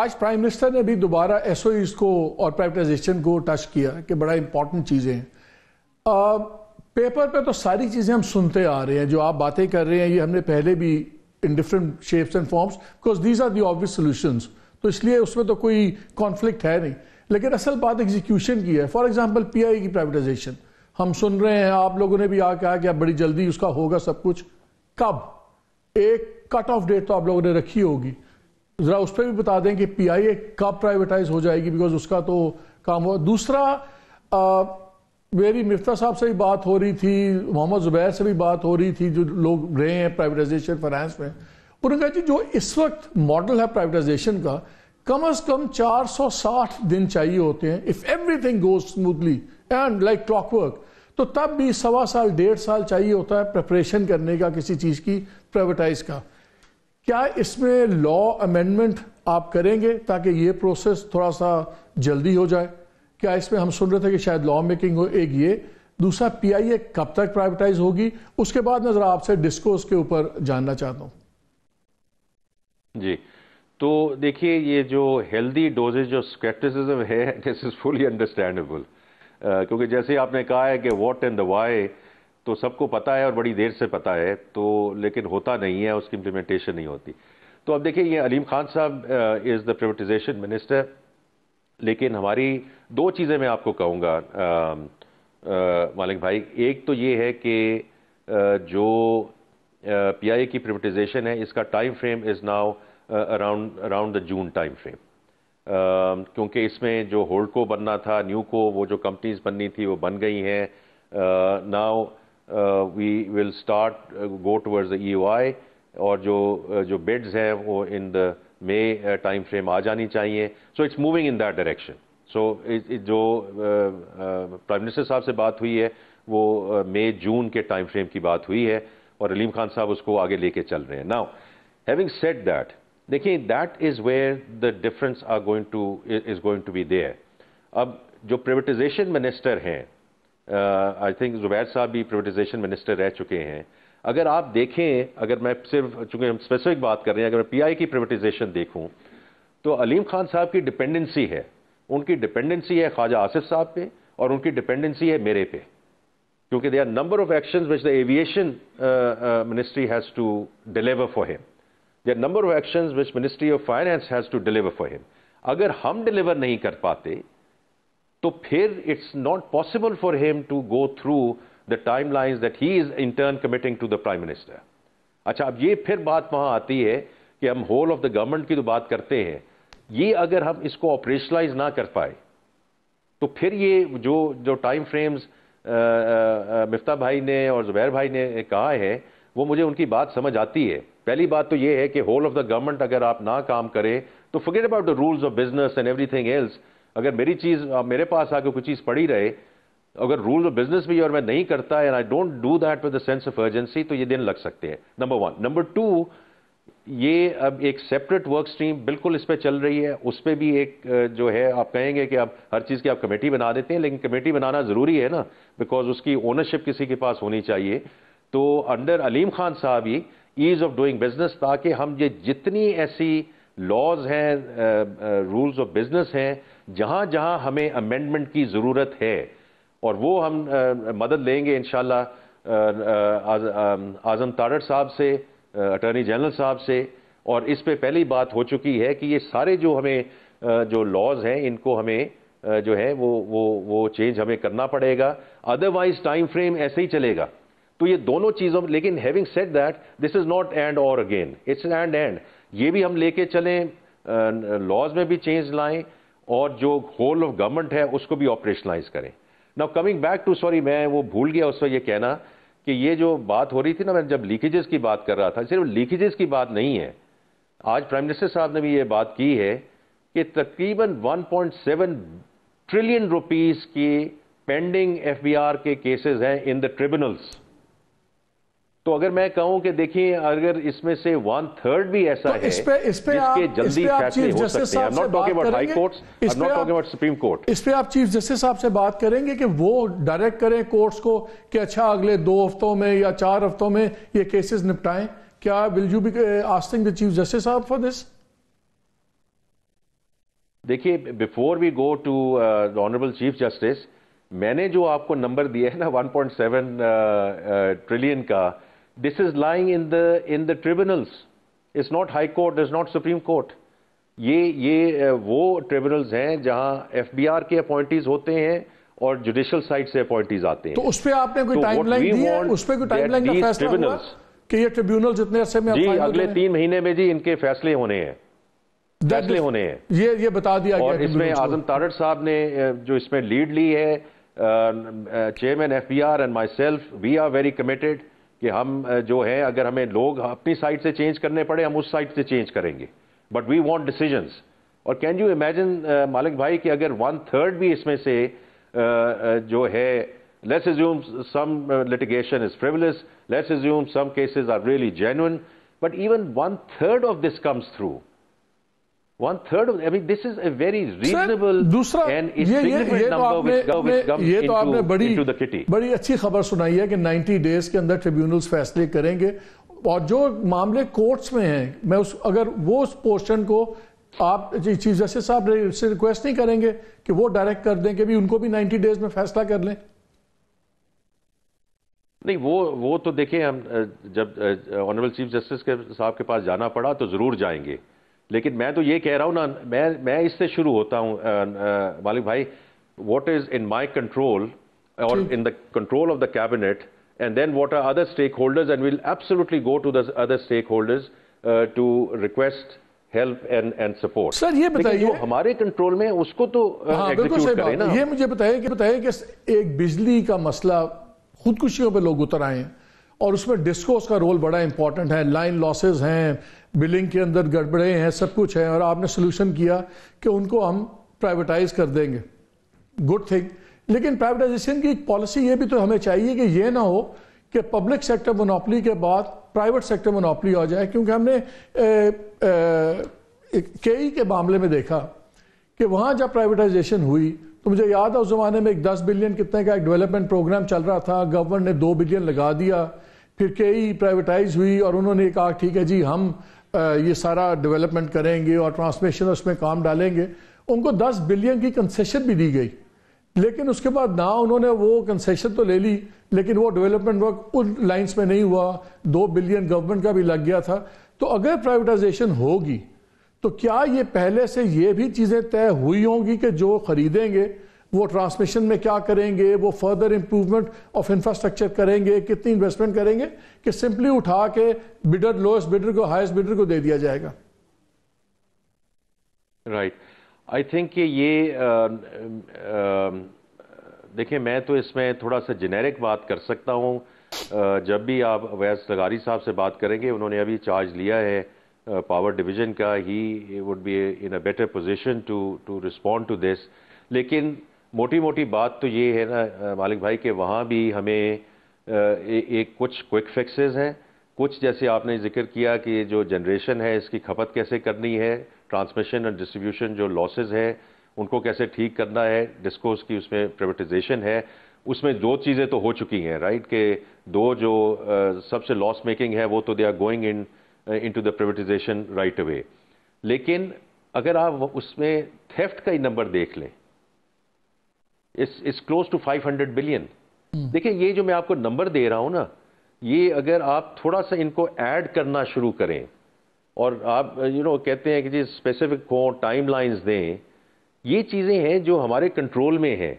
आज prime minister ने भी दोबारा एसओईज को और प्राइवेटाइजेशन को टच किया कि बड़ा इंपॉर्टेंट चीजें हैं पेपर पे तो सारी चीजें हम सुनते आ रहे हैं जो आप बातें कर रहे हैं ये हमने पहले भी in different shapes and forms because these are the obvious solution तो इसलिए उसमें तो कोई कॉन्फ्लिक्ट है नहीं लेकिन असल बात एग्जीक्यूशन की है फॉर एग्जाम्पल आई की प्राइवेटाइजेशन हम सुन रहे हैं आप लोगों ने भी आ कहा कि अब बड़ी जल्दी उसका होगा सब कुछ कब एक कट ऑफ डेट तो आप लोगों ने रखी होगी जरा उस पर भी बता दें कि पीआईए कब प्राइवेटाइज हो जाएगी बिकॉज उसका तो काम हुआ दूसरा आ, मेरी मिफ्ता साहब से भी बात हो रही थी मोहम्मद जुबैर से भी बात हो रही थी जो लोग रहे हैं प्राइवेटाइजेशन फाइनेंस में उन्होंने कहा जी जो इस वक्त मॉडल है प्राइवेटाइजेशन का कम अज कम 460 दिन चाहिए होते हैं if everything goes smoothly and like clockwork तो तब भी सवा साल डेढ़ साल चाहिए होता है प्रिपरेशन करने का किसी चीज की प्राइवेटाइज का क्या इसमें लॉ अमेंडमेंट आप करेंगे ताकि ये प्रोसेस थोड़ा सा जल्दी हो जाए क्या इसमें हम सुन रहे थे कि शायद लॉ मेकिंग हो एक ये दूसरा पीआईए कब तक प्राइवेटाइज होगी उसके बाद मैं जरा आपसे डिस्कोस के ऊपर जानना चाहता हूं जी तो देखिए ये जो हेल्दी डोजेज जो स्केप्टिसिज्म है दिस इज फुली अंडरस्टैंडेबल क्योंकि जैसे आपने कहा है कि व्हाट एंड द वाई तो सबको पता है और बड़ी देर से पता है तो लेकिन होता नहीं है उसकी इम्प्लीमेंटेशन नहीं होती तो अब देखिए ये अलीम खान साहब इज़ द प्राइवेटाइजेशन मिनिस्टर लेकिन हमारी दो चीज़ें मैं आपको कहूँगा मालिक भाई एक तो ये है कि जो पीआईए की प्राइवेटाइजेशन है इसका time frame is now around around the June time frame क्योंकि इसमें जो होल्ड को बनना था न्यू को वो जो कंपनीज बननी थी वो बन गई हैं now we will start go towards E I e और जो uh, जो बेड्स हैं वो in the May time frame आ जानी चाहिए so it's moving in that direction so जो प्राइम uh, मिनिस्टर uh, साहब से बात हुई है वो uh, जून के टाइम फ्रेम की बात हुई है और अलीम खान साहब उसको आगे लेके चल रहे हैं नाउ हैविंग सेट दैट देखिए that is where the difference are going to is going to be there अब जो प्राइवेटाइजेशन मिनिस्टर हैं आई थिंक जुबैर साहब भी प्राइवेटाइजेशन मिनिस्टर रह चुके हैं अगर आप देखें अगर मैं सिर्फ चूंकि हम स्पेसिफिक बात कर रहे हैं अगर मैं पीआई की प्राइवेटाइजेशन देखूं तो अलीम खान साहब की डिपेंडेंसी है उनकी डिपेंडेंसी है ख्वाजा आसिफ साहब पे और उनकी डिपेंडेंसी है मेरे पे क्योंकि they are number of action which the aviation ministry has to deliver for him they are number of action which ministry of finance has to deliver for him अगर हम डिलीवर नहीं कर पाते तो फिर it's not possible for him to go through the time line that he is in turn committing to the prime minister अच्छा अब ये फिर बात वहां आती है कि हम होल ऑफ द गवर्नमेंट की तो बात करते हैं ये अगर हम इसको ऑपरेशनलाइज ना कर पाए तो फिर ये जो जो टाइम फ्रेम्स मिफ्ता भाई ने और जुबैर भाई ने कहा है वो मुझे उनकी बात समझ आती है पहली बात तो ये है कि होल ऑफ द गवर्नमेंट अगर आप ना काम करें तो forget about the rules of business and everything else अगर मेरी चीज़ मेरे पास आकर कोई चीज़ पड़ी रहे अगर रूल्स ऑफ बिजनेस भी और मैं नहीं करता and I don't do that with sense of urgency तो ये दिन लग सकते हैं नंबर वन नंबर टू ये अब एक सेपरेट वर्क स्ट्रीम बिल्कुल इस पर चल रही है उस पर भी एक जो है आप कहेंगे कि आप हर चीज़ की आप कमेटी बना देते हैं लेकिन कमेटी बनाना ज़रूरी है ना बिकॉज उसकी ओनरशिप किसी के पास होनी चाहिए तो अंडर अलीम खान साहब ही ईज ऑफ डूइंग बिजनेस ताकि हम ये जितनी ऐसी लॉज हैं रूल्स ऑफ बिजनेस हैं जहां जहां हमें अमेंडमेंट की ज़रूरत है और वो हम आ, मदद लेंगे इन आज़म ताड़ साहब से अटर्नी जनरल साहब से और इस पर पहली बात हो चुकी है कि ये सारे जो हमें जो लॉज हैं इनको हमें जो है वो वो वो चेंज हमें करना पड़ेगा अदरवाइज टाइम फ्रेम ऐसे ही चलेगा तो ये दोनों चीज़ों लेकिन having set that this is not and और अगेन इट्स एंड एंड ये भी हम लेके चलें लॉज में भी चेंज लाएं और जो होल ऑफ गवर्नमेंट है उसको भी ऑपरेशनलाइज करें now coming back to sorry मैं वो भूल गया उस वक्त ये कहना कि ये जो बात हो रही थी ना मैं जब लीकेजेस की बात कर रहा था सिर्फ लीकेजेस की बात नहीं है आज प्राइम मिनिस्टर साहब ने भी ये बात की है कि तकरीबन 1.7 ट्रिलियन रुपीस की पेंडिंग एफबीआर के केसेस हैं इन द ट्रिब्यूनल्स तो अगर मैं कहूं कि देखिए अगर इसमें से वन थर्ड भी ऐसा तो है इस पे, इस पे जिसके जल्दी फैसले हो सकते हैं इस आप चीफ जस्टिस साहब से बात करेंगे कि वो डायरेक्ट करें कोर्ट्स को कि अच्छा अगले दो हफ्तों में या चार हफ्तों में ये केसेस निपटाएं क्या will you be asking the chief justice sahab for this देखिए before we go to honourable chief justice मैंने जो आपको नंबर दिया है ना 1.7 ट्रिलियन uh, uh, का This is lying in the in the tribunals. It's not High Court, it's not Supreme Court. ये ये वो ट्रिब्यूनल्स हैं जहां एफबीआर के अपॉइंटीज होते हैं और जुडिशियल साइड से अपॉइंटीज आते हैं तो उस पर आपने कोई टाइमलाइन तो दी है उस पर कोई टाइमलाइन का फैसला हुआ कि ये ट्रिब्यूनल जितने अरसे में जी अगले तीन महीने में जी इनके फैसले होने हैं फैसले होने हैं ये ये बता दिया और गया इसमें आजम तारड़ साहब ने जो इसमें लीड ली है chairman F B R and myself we are very committed कि हम जो है अगर हमें लोग अपनी साइड से चेंज करने पड़े हम उस साइड से चेंज करेंगे बट वी वॉन्ट डिसीजन और कैन यू इमेजिन मालिक भाई कि अगर वन थर्ड भी इसमें से uh, uh, जो है let's assume some litigation is frivolous let's assume some cases are really genuine but even one third of this comes through one third I mean this is a very reasonable दूसरा ये ये, ये तो आपने ये तो आपने बड़ी बड़ी अच्छी खबर सुनाई है कि 90 डेज के अंदर ट्रिब्यूनल्स फैसले करेंगे और जो मामले कोर्ट्स में हैं मैं उस अगर वो उस पोर्शन को आप चीफ जस्टिस साहब से रिक्वेस्ट नहीं करेंगे कि वो डायरेक्ट कर दें कि भी उनको भी 90 डेज में फैसला कर लें नहीं वो वो तो देखिए हम जब ऑनरेबल चीफ जस्टिस के साहब के पास जाना पड़ा तो जरूर जाएंगे लेकिन मैं तो ये कह रहा हूँ ना मैं मैं इससे शुरू होता हूँ मालिक भाई what is in my control और in the control of the cabinet and then what are other stake and and absolutely go go to other stakeholders to request help and and support sir ये बताइए जो हमारे control में उसको तो execute हाँ, करें ना ये मुझे बताइए कि बताइए कि एक बिजली का मसला खुदकुशियों पे लोग उतर आए हैं और उसमें डिस्कोस का रोल बड़ा इंपॉर्टेंट है लाइन लॉसेज हैं बिलिंग के अंदर गड़बड़े हैं सब कुछ है और आपने सोल्यूशन किया कि उनको हम प्राइवेटाइज कर देंगे गुड थिंग लेकिन प्राइवेटाइजेशन की एक पॉलिसी ये भी तो हमें चाहिए कि ये ना हो कि पब्लिक सेक्टर मोनोपली के बाद प्राइवेट सेक्टर मोनोपली हो जाए क्योंकि हमने कई के मामले में देखा कि वहाँ जब प्राइवेटाइजेशन हुई तो मुझे याद है उस जमाने में एक दस बिलियन कितने का एक डेवलपमेंट प्रोग्राम चल रहा था गवर्नमेंट ने दो बिलियन लगा दिया फिर कई प्राइवेटाइज हुई और उन्होंने कहा ठीक है जी हम ये सारा डेवलपमेंट करेंगे और ट्रांसमिशन उसमें काम डालेंगे उनको 10 बिलियन की कंसेशन भी दी गई लेकिन उसके बाद ना उन्होंने वो कंसेशन तो ले ली लेकिन वो डेवलपमेंट वर्क उन लाइन्स में नहीं हुआ दो बिलियन गवर्नमेंट का भी लग गया था तो अगर प्राइवेटाइजेशन होगी तो क्या ये पहले से ये भी चीज़ें तय हुई होंगी कि जो खरीदेंगे वो ट्रांसमिशन में क्या करेंगे वो फर्दर इम्प्रूवमेंट ऑफ इंफ्रास्ट्रक्चर करेंगे कितनी इन्वेस्टमेंट करेंगे कि सिंपली उठा के बिडर लोएस्ट बिडर को हाईएस्ट बिडर को दे दिया जाएगा राइट आई थिंक ये देखिए मैं तो इसमें थोड़ा सा जेनेरिक बात कर सकता हूँ जब भी आप अवैस लगारी साहब से बात करेंगे उन्होंने अभी चार्ज लिया है पावर डिवीजन का he would be in a better position to to respond to this लेकिन मोटी मोटी बात तो ये है ना मालिक भाई कि वहाँ भी हमें ए, एक कुछ क्विक फिक्सेस हैं कुछ जैसे आपने जिक्र किया कि जो जनरेशन है इसकी खपत कैसे करनी है ट्रांसमिशन और डिस्ट्रीब्यूशन जो लॉसेज है उनको कैसे ठीक करना है डिस्कोर्स की उसमें प्राइवेटाइजेशन है उसमें दो चीज़ें तो हो चुकी हैं राइट के दो जो सबसे लॉस मेकिंग है वो तो they are going in in to the privatisation right away लेकिन अगर आप उसमें थेफ्ट का ही नंबर देख लें इज क्लोज टू 500 बिलियन देखिए ये जो मैं आपको नंबर दे रहा हूं ना ये अगर आप थोड़ा सा इनको ऐड करना शुरू करें और आप यू you नो know, कहते हैं कि जी स्पेसिफिक हों टाइम दें ये चीज़ें हैं जो हमारे कंट्रोल में हैं